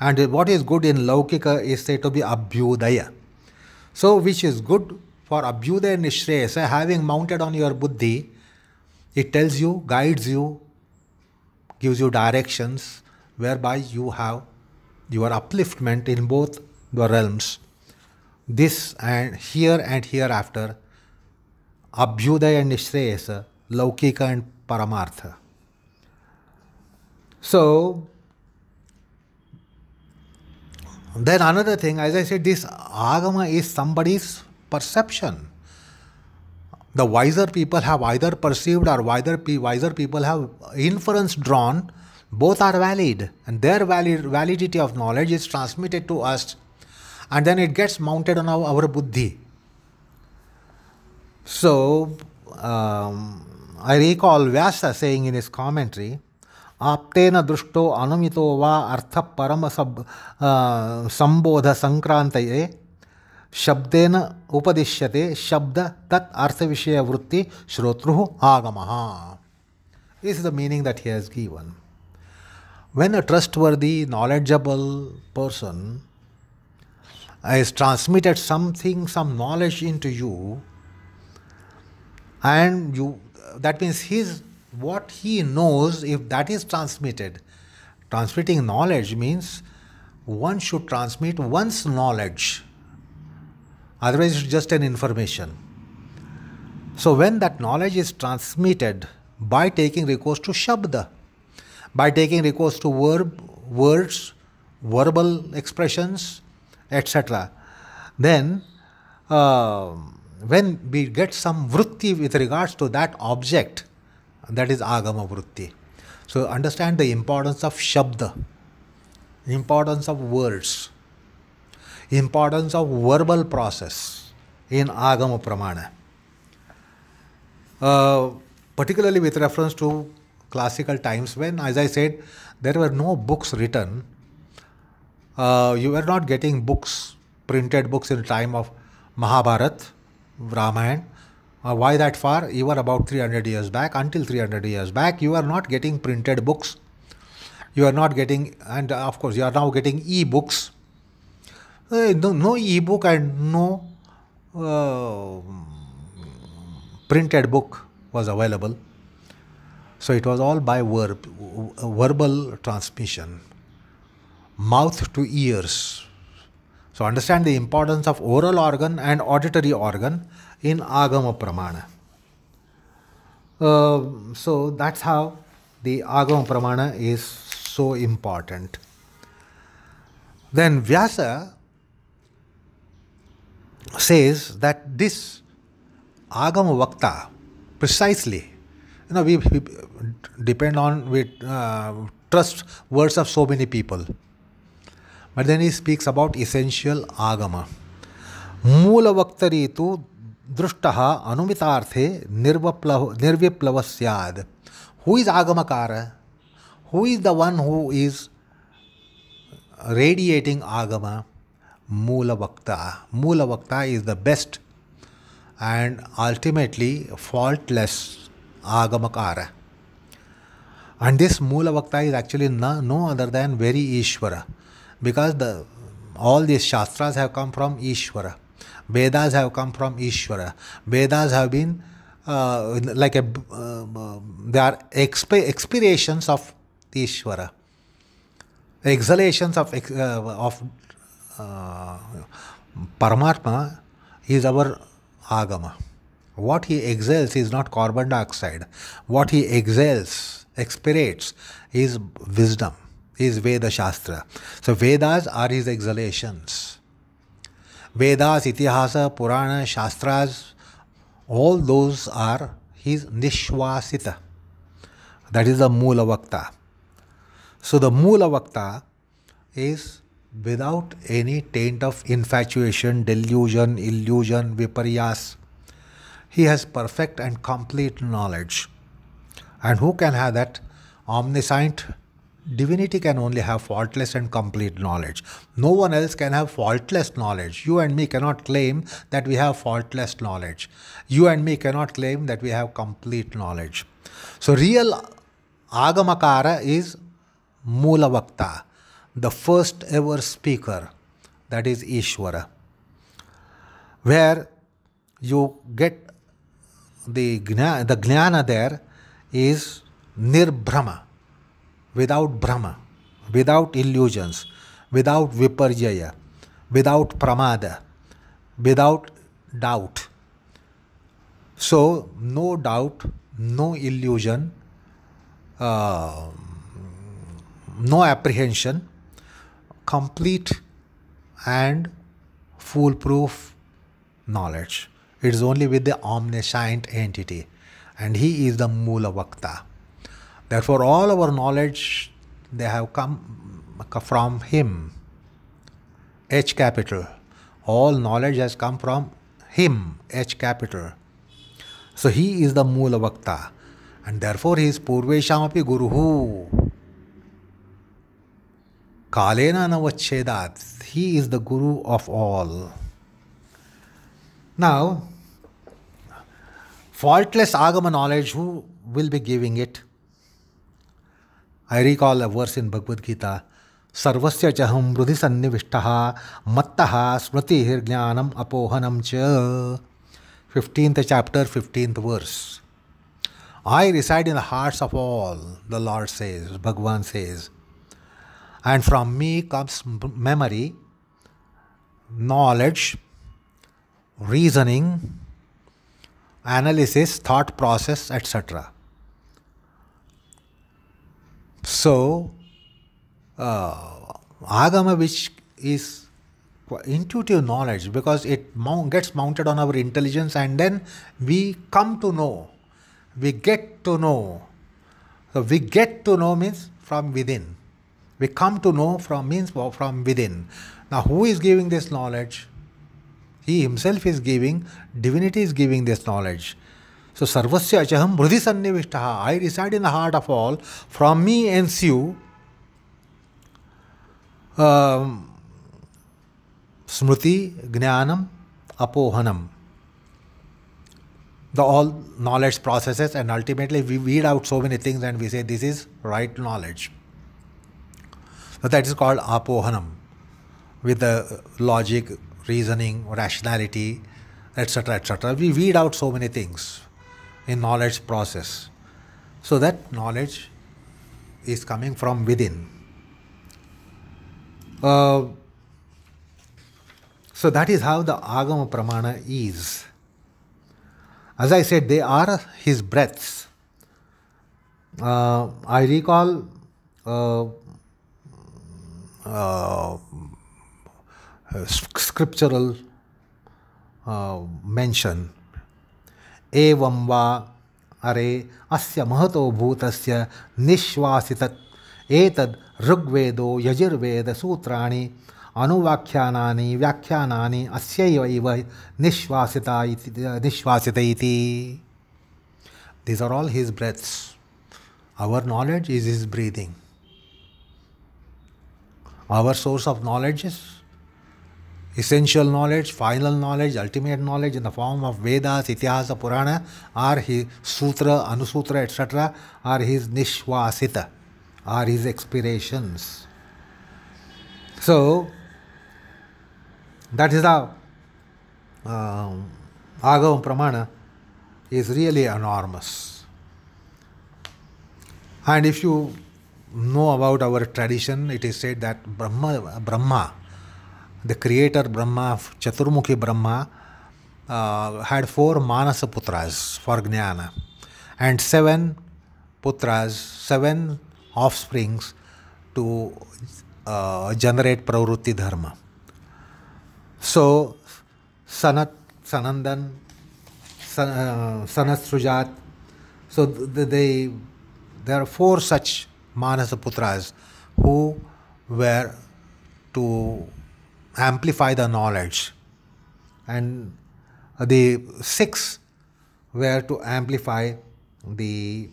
[SPEAKER 1] And what is good in Laukika is said to be Abhyudaya. So, which is good for Abhyudaya and Nishreyasa, having mounted on your Buddhi, it tells you, guides you gives you directions whereby you have your upliftment in both the realms. This and here and hereafter, Abhyudaya and Nishreyasa, Laukika and Paramartha. So, then another thing, as I said, this agama is somebody's perception the wiser people have either perceived or wiser, wiser people have inference drawn both are valid and their valid, validity of knowledge is transmitted to us and then it gets mounted on our, our buddhi so um, i recall vyasa saying in his commentary Aptena दृष्टो अनुमितो va artha परम सब संबोध शब्देन उपदिश्यते शब्द तत् अर्थ विषय वृत्ति श्रोतृ agam is the meaning that he has given when a trustworthy knowledgeable person is transmitted something some knowledge into you and you that means he what he knows if that is transmitted transmitting knowledge means one should transmit one's knowledge otherwise it's just an information so when that knowledge is transmitted by taking recourse to shabda by taking recourse to verb words verbal expressions etc then uh, when we get some vritti with regards to that object that is agama vritti so understand the importance of shabda importance of words importance of verbal process in Agama Pramana. Uh, particularly with reference to classical times when, as I said, there were no books written. Uh, you were not getting books, printed books in time of Mahabharata, Ramayan. Uh, why that far? You were about 300 years back, until 300 years back, you are not getting printed books. You are not getting, and uh, of course, you are now getting e-books no, e-book and no uh, printed book was available. So it was all by verb, verbal transmission, mouth to ears. So understand the importance of oral organ and auditory organ in Agama Pramana. Uh, so that's how the Agama Pramana is so important. Then Vyasa says that this Agama Vakta precisely, you know, we, we depend on, we uh, trust words of so many people. But then he speaks about essential Agama. Mula tu Drushtaha Anumitarthe Nirviplavasyad. Who is Agamakara? Who is the one who is radiating Agama? Mula Moolavakta is the best and ultimately faultless Agamakara. And this Mula is actually no other than very Ishvara because the, all these Shastras have come from Ishvara. Vedas have come from Ishvara. Vedas have been uh, like a, uh, they are exp- expirations of Ishvara exhalations of uh, of uh, Paramatma is our agama. What he exhales is not carbon dioxide. What he exhales, expirates, is wisdom, is Veda Shastra. So Vedas are his exhalations. Vedas, Itihasa, Purana, Shastras, all those are his Nishwasita. That is the Mula Vakta. So the Mula Vakta is without any taint of infatuation, delusion, illusion, viparyas. He has perfect and complete knowledge. And who can have that? Omniscient divinity can only have faultless and complete knowledge. No one else can have faultless knowledge. You and me cannot claim that we have faultless knowledge. You and me cannot claim that we have complete knowledge. So, real Agamakara is vakta the first ever speaker, that is Ishwara, where you get the gnana. the jnana there is nirbrahma, without brahma, without illusions, without viparjaya, without pramada, without doubt. So, no doubt, no illusion, uh, no apprehension, complete and foolproof knowledge. It is only with the omniscient entity, and he is the Mula Vakta. Therefore, all our knowledge they have come from him. H capital. All knowledge has come from him, H capital. So he is the Mula Vakta, and therefore he is Purveshamapi Guruhu. Kalena Navachedat. He is the Guru of all. Now, faultless Agama knowledge, who will be giving it? I recall a verse in Bhagavad Gita. सर्वस्य च हम हृदि सन्निविष्टः मत्तः स्मृतिर्ज्ञानम् apohanam cha." Fifteenth chapter, fifteenth verse. I reside in the hearts of all, the Lord says, Bhagwan says. And from me comes memory, knowledge, reasoning, analysis, thought process, etc. So, uh, agama, which is intuitive knowledge, because it mount, gets mounted on our intelligence, and then we come to know, we get to know. So, we get to know means from within. We come to know from means from within. Now, who is giving this knowledge? He himself is giving, divinity is giving this knowledge. So, sarvasya achaham mridhi sannivishtaha. I reside in the heart of all. From me ensue um, smriti, jnanam, apohanam. The all knowledge processes, and ultimately we weed out so many things and we say this is right knowledge. That is called apohanam, with the logic, reasoning, rationality, etc., etc. We weed out so many things in knowledge process. So that knowledge is coming from within. Uh, so that is how the Agama Pramana is. As I said, they are his breaths. Uh, I recall uh, uh, scriptural uh, mention एवं वा अरे अस्य महतो भूतस्य निश्वासित एतद् ऋग्वेदो यजुर्वेदसूत्राणि अनुवाख्यानानि व्याख्यानानि अस्यैव इव निश्वासिता इति निश्वासित इति these are all his breaths our knowledge is his breathing our source of knowledge is essential knowledge, final knowledge, ultimate knowledge in the form of Vedas, Itihasa, Purana, or his Sutra, Anusutra, etc., or his Nishwasita, or his expirations. So, that is how um, agam Pramana is really enormous. And if you know about our tradition, it is said that Brahma, Brahma the creator Brahma, Chaturmukhi Brahma, uh, had four Manasa Putras for Jnana and seven Putras, seven offsprings to uh, generate Pravrutti Dharma. So, Sanat, Sanandan, San, uh, Sanat so they, there are four such Manasaputras, who were to amplify the knowledge. And the six were to amplify the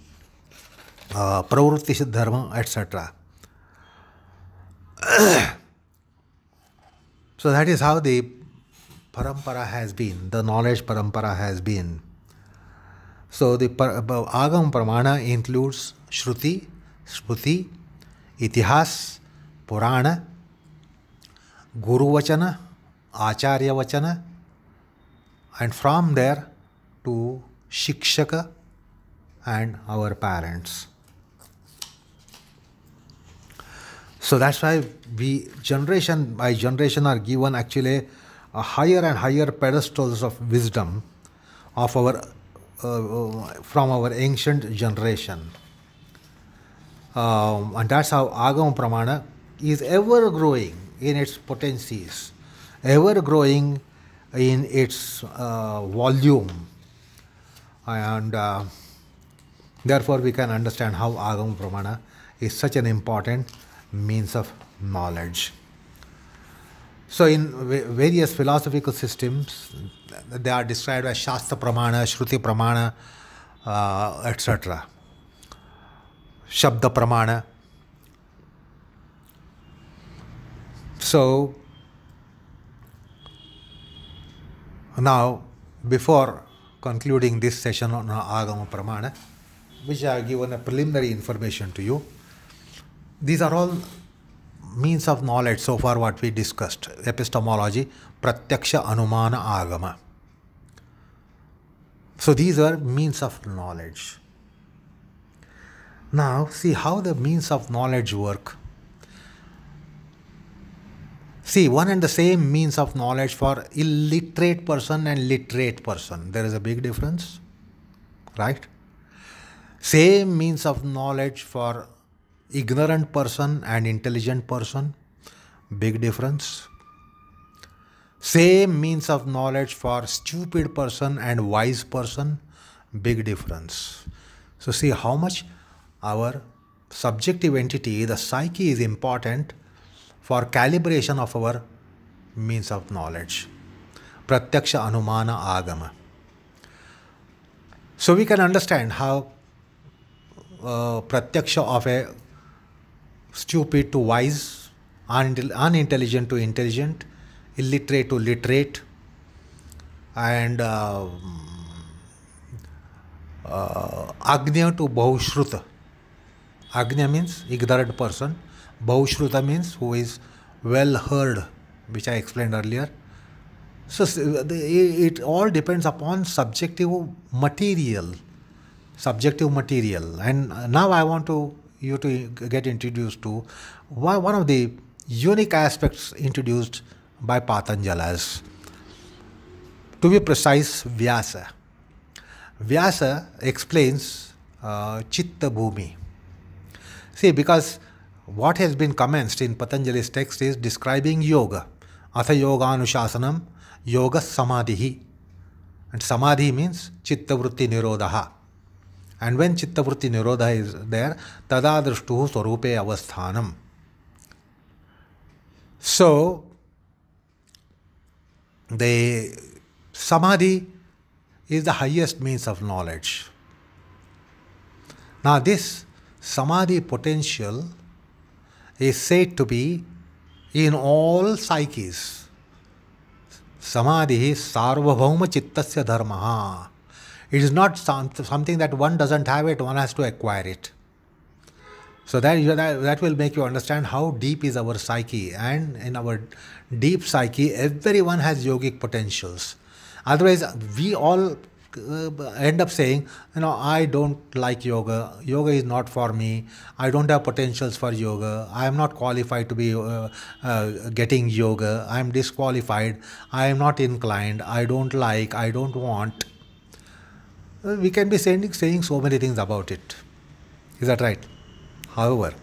[SPEAKER 1] uh, pravrutti dharma, etc. so that is how the parampara has been, the knowledge parampara has been. So the uh, agam pramana includes Shruti, Smriti itihasa Purana guruvachan acharyavachan and from there to shikshak and our parents so that's why we generation by generation are given actually higher and higher pedestals of wisdom of our from our ancient generation Um, and that's how Agam Pramana is ever growing in its potencies, ever growing in its uh, volume. And uh, therefore, we can understand how Agam Pramana is such an important means of knowledge. So, in various philosophical systems, they are described as Shastra Pramana, Shruti Pramana, uh, etc. Shabda pramana so now before concluding this session on agam pramana which are given a preliminary information to you these are all means of knowledge so far what we discussed epistemology pratyaksha anuman agam so these are means of knowledge Now see how the means of knowledge work. See one and the same means of knowledge for illiterate person and literate person. There is a big difference, right? Same means of knowledge for ignorant person and intelligent person. Big difference same means of knowledge for stupid person and wise person big difference so see how much our subjective entity, the psyche, is important for calibration of our means of knowledge. Pratyaksha Anumana Agama. So we can understand how uh, pratyaksha of a stupid to wise, unintelligent to intelligent, illiterate to literate, and uh, uh, agnya to bahushruta. Agnya means ignorant person. Bhaushruta means who is well heard, which I explained earlier. So uh, it all depends upon subjective material, subjective material. And now I want to you to get introduced to one of the unique aspects introduced by Patanjali's. To be precise, Vyasa. Vyasa explains uh, Chitta Bhumi. See, because what has been commenced in Patanjali's text is describing yoga. Atha yoga anushasanam, yoga samadhi. And samadhi means vritti nirodha. And when vritti nirodha is there, tadadrashtuhu swarupe avasthanam. So, the samadhi is the highest means of knowledge. Now, this samadhi potential is said to be in all psyches. Samadhi is sarvabhauma chittasya dharma. It is not something that one doesn't have it, one has to acquire it. So that, that, that will make you understand how deep is our psyche. And in our deep psyche, everyone has yogic potentials. Otherwise, we all uh, end up saying, you know, I don't like yoga. Yoga is not for me. I don't have potentials for yoga. I am not qualified to be uh, uh, getting yoga. I am disqualified. I am not inclined. I don't like. I don't want. Uh, we can be saying, saying so many things about it. Is that right? However,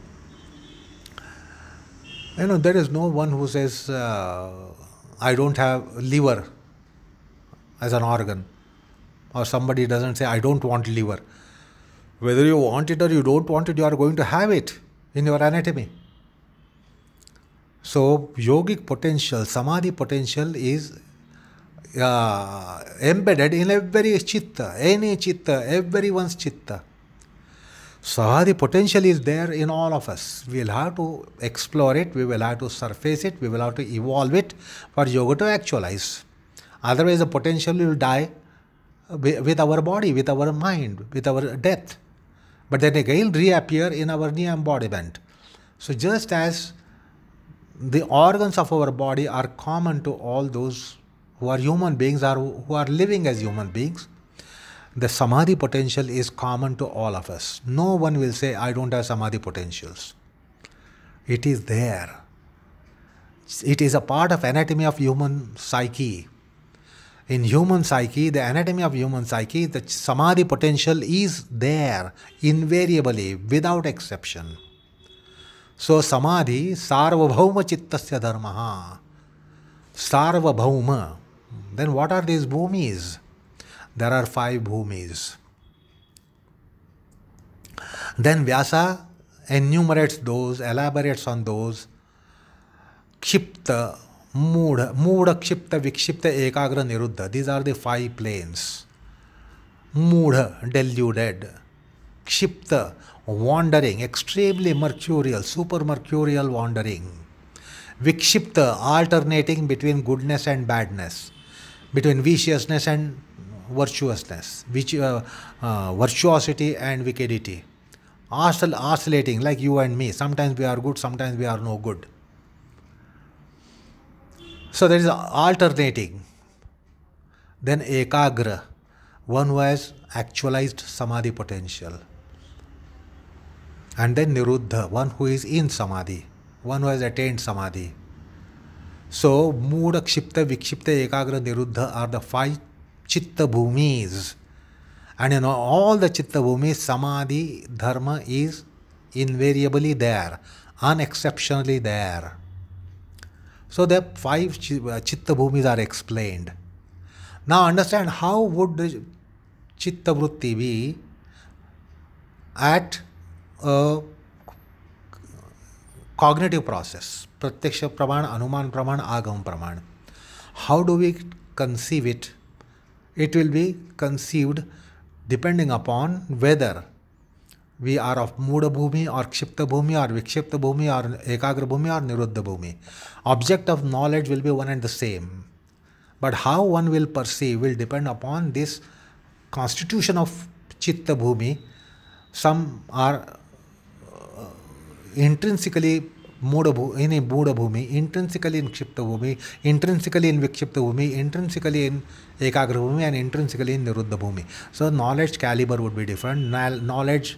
[SPEAKER 1] you know, there is no one who says, uh, I don't have liver as an organ or somebody doesn't say, I don't want liver. Whether you want it or you don't want it, you are going to have it in your anatomy. So, yogic potential, samadhi potential is uh, embedded in every chitta, any chitta, everyone's chitta. Samadhi potential is there in all of us. We will have to explore it, we will have to surface it, we will have to evolve it for yoga to actualize. Otherwise, the potential will die with our body, with our mind, with our death, but then again reappear in our new embodiment. So, just as the organs of our body are common to all those who are human beings or who are living as human beings, the samadhi potential is common to all of us. No one will say, I don't have samadhi potentials. It is there. It is a part of anatomy of human psyche in human psyche, the anatomy of human psyche, the samadhi potential is there invariably without exception. So samadhi, sarvabhauma chittasya dharmaha, sarvabhauma. Then what are these bhumis? There are five bhumis. Then Vyasa enumerates those, elaborates on those. Kshipta Mood, mood, क्षिप्त vikshipta एकाग्र निरुद्ध These are the five planes. Mood, deluded kshipta wandering extremely mercurial super mercurial wandering vikshipta alternating between goodness and badness between viciousness and virtuousness which uh, uh, virtuosity and wickedity Oscill- oscillating like you and me sometimes we are good sometimes we are no good so there is alternating. Then ekagra, one who has actualized samadhi potential. And then niruddha, one who is in samadhi, one who has attained samadhi. So mood, kshipta, vikshipta, ekagra, niruddha are the five chitta bhumis. And in all the chitta bhumis, samadhi, dharma is invariably there, unexceptionally there. So the five uh, chitta bhumis are explained. Now understand how would chitta vritti be at a cognitive process, pratyaksha praman, anuman praman, agam praman. How do we conceive it? It will be conceived depending upon whether we are of mudha bhumi और क्षिप्त भूमि और विक्षिप्त भूमि और एकाग्र भूमि और niruddha bhumi object of knowledge will be one and the same but how one will perceive will depend upon this constitution of chitta bhumi some are intrinsically mudha bhu in ए मूढ़ भूमि intrinsically इन क्षिप्त भूमि intrinsically इन विक्षिप्त भूमि इंट्रेंसिकली इन एकाग्र भूमि and intrinsically in niruddha bhumi so knowledge calibre would be different knowledge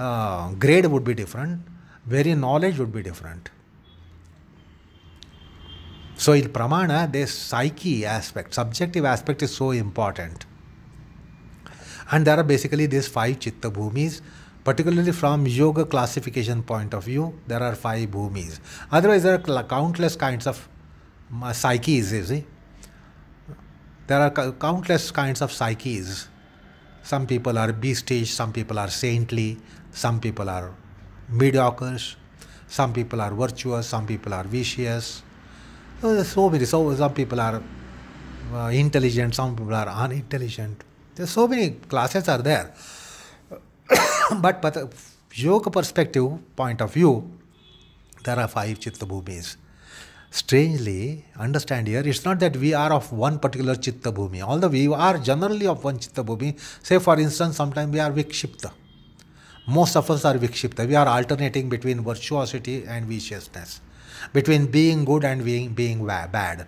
[SPEAKER 1] uh, grade would be different, Very knowledge would be different. So in pramana, this psyche aspect, subjective aspect is so important. And there are basically these five chitta bhumis, particularly from yoga classification point of view, there are five bhumis. Otherwise, there are countless kinds of mm, uh, psyches, you see. There are countless kinds of psyches. Some people are beastish, some people are saintly, some people are mediocre, some people are virtuous, some people are vicious. So there's so many. So some people are uh, intelligent, some people are unintelligent. There's so many classes are there. but but uh, yoga perspective point of view, there are five chitta bhumis. Strangely, understand here, it's not that we are of one particular chitta bhumi. Although we are generally of one chitta bhumi. Say for instance, sometimes we are vikshipta most of us are Vikshipta. We are alternating between virtuosity and viciousness, between being good and being, being bad,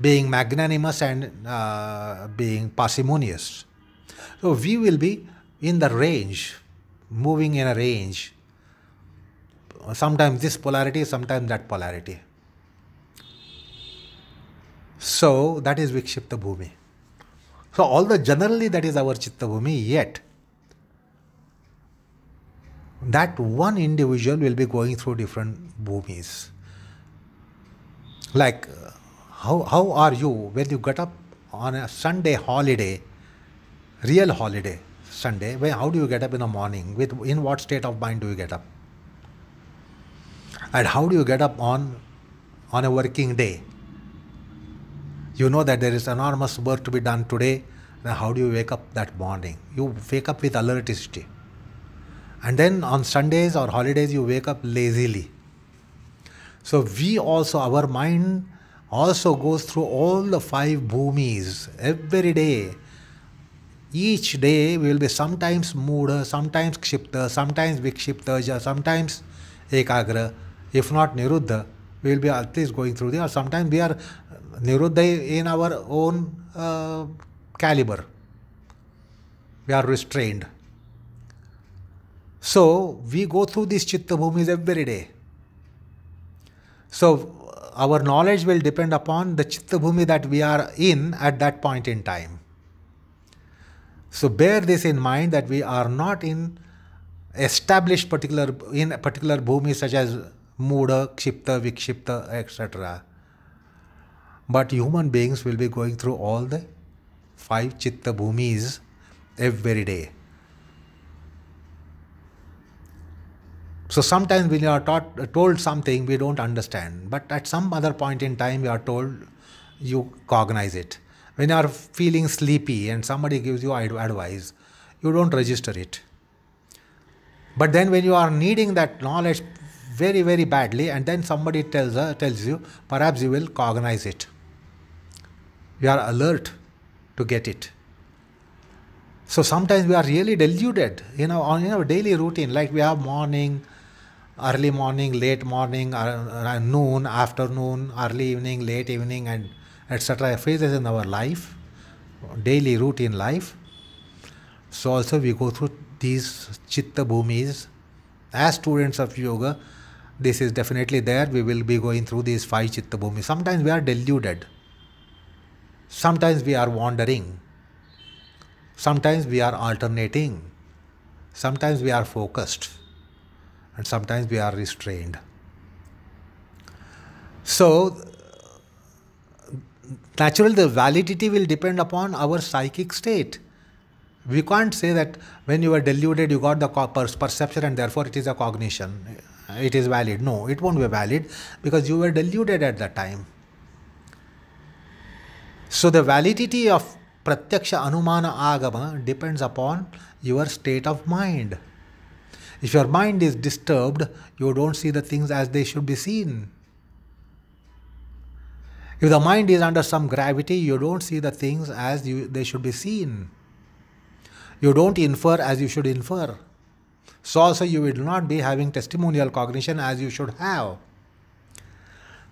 [SPEAKER 1] being magnanimous and uh, being parsimonious. So we will be in the range, moving in a range. Sometimes this polarity, sometimes that polarity. So that is Vikshipta Bhumi. So although generally that is our Chitta Bhumi, yet that one individual will be going through different bhumis. Like, uh, how, how are you when you get up on a Sunday holiday, real holiday Sunday? When, how do you get up in the morning? With in what state of mind do you get up? And how do you get up on on a working day? You know that there is enormous work to be done today. Now, how do you wake up that morning? You wake up with alerticity. And then on Sundays or holidays, you wake up lazily. So we also, our mind also goes through all the five bhumis every day. Each day we will be sometimes mood, sometimes kshipta, sometimes vikshipta, sometimes ekagra, if not niruddha. We will be at least going through there. Or sometimes we are niruddha in our own uh, caliber. We are restrained. So we go through these chitta bhumis every day. So our knowledge will depend upon the chitta bhumi that we are in at that point in time. So bear this in mind that we are not in established particular in particular bhumi such as muda, kshipta, vikshipta, etc. But human beings will be going through all the five chitta bhumis every day. So sometimes when you are taught, told something, we don't understand. But at some other point in time, you are told, you cognize it. When you are feeling sleepy and somebody gives you advice, you don't register it. But then when you are needing that knowledge very, very badly, and then somebody tells, uh, tells you, perhaps you will cognize it. You are alert to get it. So sometimes we are really deluded, you know, on you know, daily routine, like we have morning, early morning, late morning, uh, uh, noon, afternoon, early evening, late evening, and etc. phases in our life, daily routine life. So also we go through these chitta bhumis. As students of yoga, this is definitely there. We will be going through these five chitta bhumis. Sometimes we are deluded. Sometimes we are wandering. Sometimes we are alternating. Sometimes we are focused and sometimes we are restrained. So, naturally, the validity will depend upon our psychic state. We can't say that when you were deluded, you got the perception and therefore it is a cognition. It is valid. No, it won't be valid because you were deluded at that time. So, the validity of Pratyaksha Anumana Agama depends upon your state of mind. If your mind is disturbed, you don't see the things as they should be seen. If the mind is under some gravity, you don't see the things as you, they should be seen. You don't infer as you should infer. So, also, you will not be having testimonial cognition as you should have.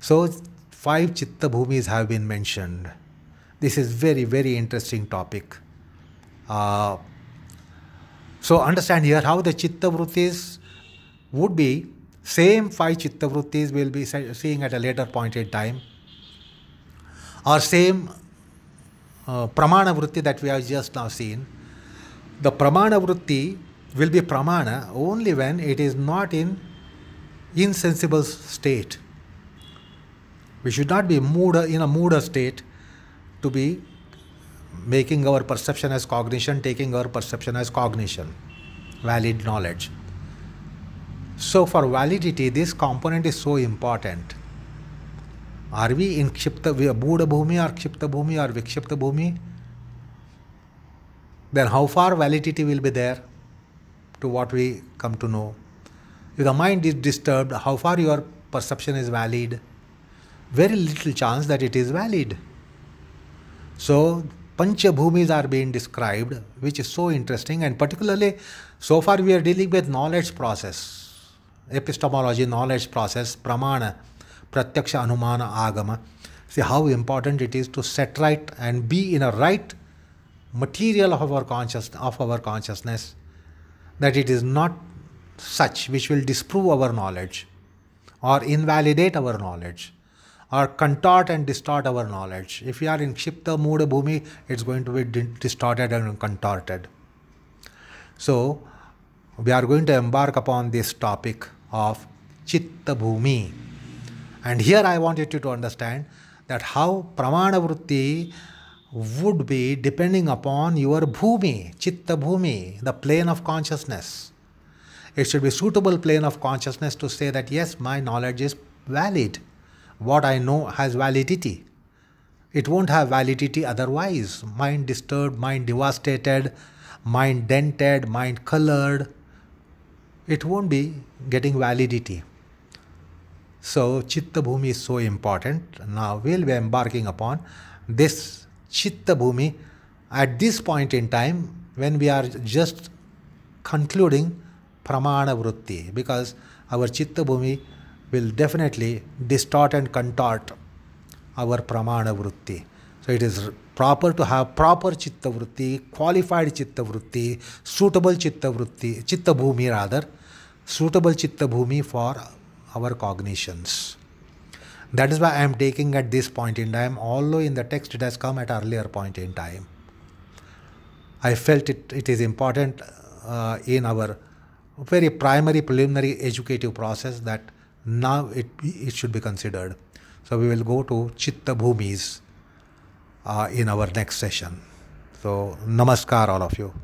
[SPEAKER 1] So, five chitta bhumis have been mentioned. This is very, very interesting topic. Uh, so understand here how the chitta vrittis would be same five chitta vrittis we'll be seeing at a later point in time or same uh, pramana vritti that we have just now seen. The pramana vritti will be pramana only when it is not in insensible state. We should not be mood, in a mood state to be making our perception as cognition, taking our perception as cognition, valid knowledge. So, for validity, this component is so important. Are we in Kshipta Buddha Bhumi or Kshipta Bhumi or Vikshipta Bhumi? Then, how far validity will be there to what we come to know? If the mind is disturbed, how far your perception is valid? Very little chance that it is valid. So, Panchabhumis are being described, which is so interesting. And particularly, so far we are dealing with knowledge process, epistemology, knowledge process, pramana, pratyaksha, anumana, agama. See how important it is to set right and be in a right material of our conscious of our consciousness, that it is not such which will disprove our knowledge or invalidate our knowledge or contort and distort our knowledge. If we are in Shipta of Bhumi, it's going to be distorted and contorted. So, we are going to embark upon this topic of Chitta Bhumi. And here I wanted you to understand that how Pramana Vritti would be depending upon your Bhumi, Chitta Bhumi, the plane of consciousness. It should be suitable plane of consciousness to say that yes, my knowledge is valid what I know has validity. It won't have validity otherwise. Mind disturbed, mind devastated, mind dented, mind colored. It won't be getting validity. So, Chitta Bhumi is so important. Now, we'll be embarking upon this Chitta Bhumi at this point in time when we are just concluding Pramana Vritti because our Chitta Bhumi will definitely distort and contort our pramana vritti. So it is proper to have proper chitta vritti, qualified chitta vritti, suitable chitta vritti, chitta bhumi rather, suitable chitta bhumi for our cognitions. That is why I am taking at this point in time, although in the text it has come at earlier point in time. I felt it, it is important uh, in our very primary preliminary educative process that now it, it should be considered. So we will go to Chitta Bhumis uh, in our next session. So namaskar all of you.